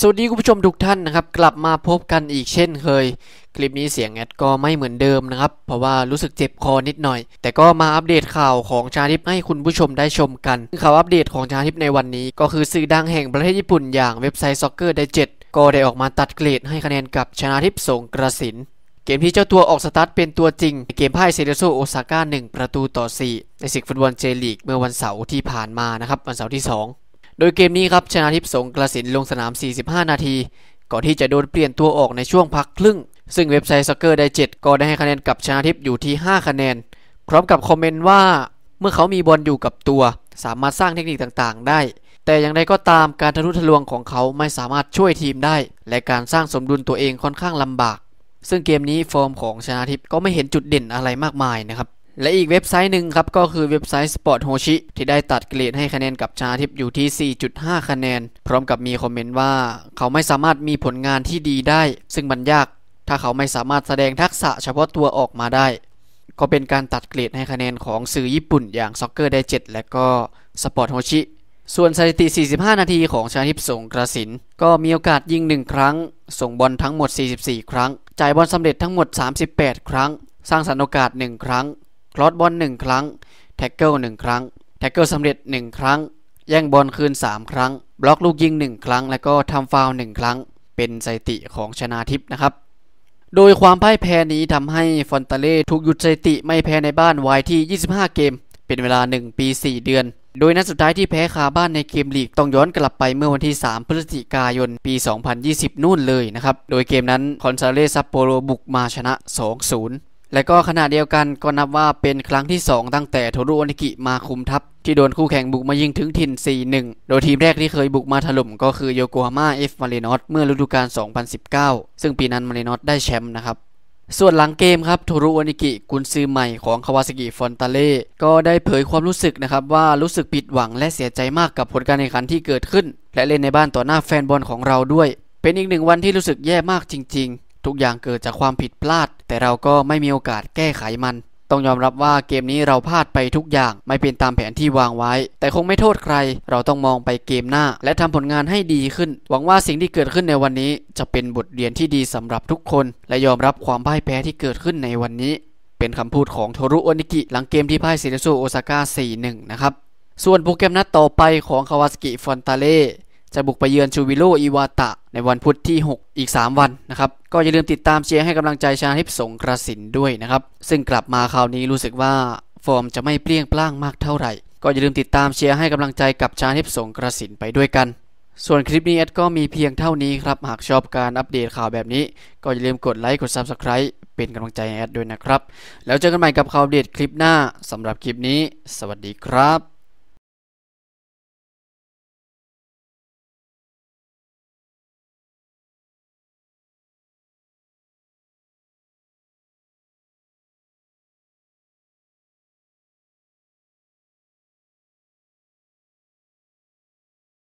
สวัสดีคุณผู้ชมทุกท่านนะครับ กลับมาพบกันอีกเช่นเคยคลิปนี้เสียงแอดก็ไม่เหมือนเดิมนะครับ เพราะว่ารู้สึกเจ็บคอนิดหน่อย แต่ก็มาอัปเดตข่าวของชาทิปให้คุณผู้ชมได้ชมกันข่าวอัปเดตของชาทิปในวันนี้ ก็คือสื่อดังแห่งประเทศญี่ปุ่นอย่างเว็บไซต์ซ็อกเกอร์ได้7ก็ได้ออกมาตัดเกรดให้คะแนนกับชนาทิพสงกระสินเกมที่เจ้าตัวออกสตาร์ทเป็นตัวจริงในเกมพ่ายเซเดโซโอซาก้า1ประตูต่อ4ในศึกฟุตบอลเจลีกเมื่อวันเสาร์ที่ผ่านมานะครับวันเสาร์ที่ 2โดยเกมนี้ครับชนาทิพย์สงกระสินลงสนาม 45 นาทีก่อนที่จะโดนเปลี่ยนตัวออกในช่วงพักครึ่ง ซึ่งเว็บไซต์สกเกอร์ได้7ก็ได้ให้คะแนนกับชนาทิพย์อยู่ที่ 5 คะแนน พร้อมกับคอมเมนต์ว่า เมื่อเขามีบอลอยู่กับตัว สามารถสร้างเทคนิคต่างๆได้ แต่อย่างไรก็ตามการทะลุทะลวงของเขาไม่สามารถช่วยทีมได้ และการสร้างสมดุลตัวเองค่อนข้างลำบาก ซึ่งเกมนี้ฟอร์มของชนาทิพย์ก็ไม่เห็นจุดเด่นอะไรมากมายนะครับและอีกเว็บไซต์หนึ่งครับก็คือเว็บไซต์สปอร์ตโฮชิที่ได้ตัดเกรดให้คะแนนกับชาทิพย์อยู่ที่ 4.5 คะแนน พร้อมกับมีคอมเมนต์ว่า เขาไม่สามารถมีผลงานที่ดีได้ ซึ่งมันยาก ถ้าเขาไม่สามารถแสดงทักษะเฉพาะตัวออกมาได้ ก็เป็นการตัดเกรดให้คะแนนของสื่อญี่ปุ่น อย่างซ็อกเกอร์ได้7และก็สปอร์ตโฮชิส่วนสถิติ 45 นาทีของชาทิพย์สงกระสินก็มีโอกาสยิง1 ครั้งส่งบอลทั้งหมด 44 ครั้งจ่ายบอลสำเร็จทั้งหมด 38 ครั้ง สร้างสรรค์โอกาส 1 ครั้งคลอสบอลหนึ่งครั้ง แท็กเกิลหนึ่งครั้ง แท็กเกิลสำเร็จหนึ่งครั้ง แย่งบอลคืนสามครั้ง บล็อกลูกยิงหนึ่งครั้ง และก็ทำฟาวล์หนึ่งครั้ง เป็นสถิติของชนาทิพย์นะครับ โดยความพ่ายแพ้นี้ทำให้ฟอนตาเล่ถูกหยุดสถิติไม่แพ้ในบ้านไวที่25 เกม เป็นเวลา 1 ปี 4 เดือน โดยนัดสุดท้ายที่แพ้คาบ้านในเกมลีก ต้องย้อนกลับไปเมื่อวันที่ 3 พฤศจิกายนปี 2020นู่นเลยนะครับ โดยเกมนั้นคอนซาเลซัปโปโรบุกมาชนะ2-0และก็ขณะเดียวกันก็นับว่าเป็นครั้งที่ 2 ตั้งแต่โทรุโอนิกิมาคุมทัพ ที่โดนคู่แข่งบุกมายิงถึงถิ่น4-1โดยทีมแรกที่เคยบุกมาถล่มก็คือโยโกฮาม่าเอฟมารลนอตเมื่อฤดูกาล2019 ซึ่งปีนั้นมารลนอตได้แชมป์นะครับ ส่วนหลังเกมครับโทรุโอนิกิกุนซือใหม่ของคาวาซกิฟอนตาเล่ก็ได้เผยความรู้สึกนะครับว่ารู้สึกผิดหวัง และเสียใจมากกับผลการแข่งขันที่เกิดขึ้น และเล่นในบ้านต่อหน้าแฟนบอลของเราด้วย เป็นอีกหนึ่งวันที่รู้สึกแย่มากจริงทุกอย่างเกิดจากความผิดพลาด แต่เราก็ไม่มีโอกาสแก้ไขมัน ต้องยอมรับว่าเกมนี้เราพลาดไปทุกอย่างไม่เป็นตามแผนที่วางไว้ แต่คงไม่โทษใคร เราต้องมองไปเกมหน้า และทำผลงานให้ดีขึ้น หวังว่าสิ่งที่เกิดขึ้นในวันนี้ จะเป็นบทเรียนที่ดีสำหรับทุกคน และยอมรับความพ่ายแพ้ที่เกิดขึ้นในวันนี้ เป็นคำพูดของโทรุโอนิกิ หลังเกมที่พ่ายเซเรโซโอซาก้า4-1 นะครับ ส่วนโปรแกรมนัดต่อไปของคาวาสกิฟอนตาเลจะบุกไปเยือนชูวิโลอิวาตะในวันพุธที่6อีก3 วันนะครับก็อย่าลืมติดตามเชียร์ให้กำลังใจชาทิพสงกระสินด้วยนะครับซึ่งกลับมาคราวนี้รู้สึกว่าฟอร์มจะไม่เปลี่ยงปล้างมากเท่าไหร่ ก็อย่าลืมติดตามเชียร์ให้กำลังใจกับชาทิพสงกระสินไปด้วยกัน ส่วนคลิปนี้เอ็ดก็มีเพียงเท่านี้ครับหากชอบการอัปเดตข่าวแบบนี้ ก็อย่าลืมกดไลค์กด Subscribe เป็นกำลังใจให้แอดด้วยนะครับแล้วเจอกันใหม่กับข่าวเด็ดคลิปหน้าสำหรับคลิปนี้ สวัสดีครับ